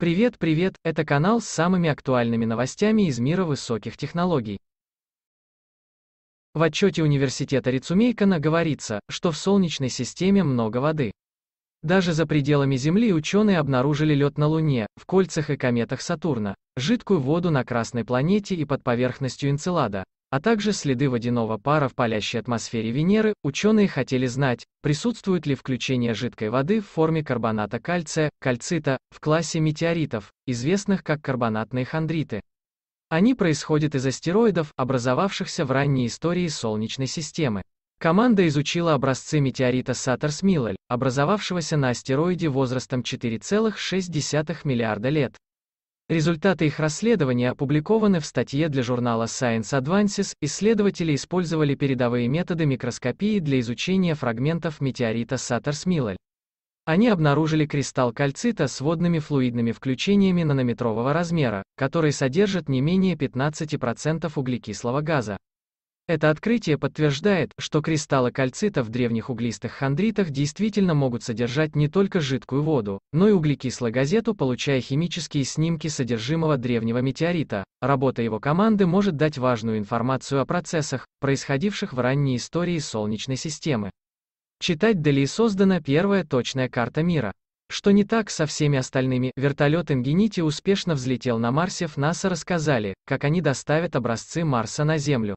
Привет, привет, это канал с самыми актуальными новостями из мира высоких технологий. В отчете университета Рицумейкана говорится, что в Солнечной системе много воды. Даже за пределами Земли ученые обнаружили лед на Луне, в кольцах и кометах Сатурна, жидкую воду на Красной планете и под поверхностью Энцелада, а также следы водяного пара в палящей атмосфере Венеры, ученые хотели знать, присутствует ли включение жидкой воды в форме карбоната кальция, кальцита, в классе метеоритов, известных как карбонатные хондриты. Они происходят из астероидов, образовавшихся в ранней истории Солнечной системы. Команда изучила образцы метеорита Сатурс-Миллель, образовавшегося на астероиде возрастом 4,6 миллиарда лет. Результаты их расследования опубликованы в статье для журнала Science Advances. Исследователи использовали передовые методы микроскопии для изучения фрагментов метеорита Саттерс-Миллель. Они обнаружили кристалл кальцита с водными флуидными включениями нанометрового размера, который содержит не менее 15% углекислого газа. Это открытие подтверждает, что кристаллы кальцита в древних углистых хондритах действительно могут содержать не только жидкую воду, но и газету. получая химические снимки содержимого древнего метеорита. Работа его команды может дать важную информацию о процессах, происходивших в ранней истории Солнечной системы. Читать Дели создана первая точная карта мира. Что не так со всеми остальными, вертолет Ингенити успешно взлетел на Марсе, в НАСА рассказали, как они доставят образцы Марса на Землю.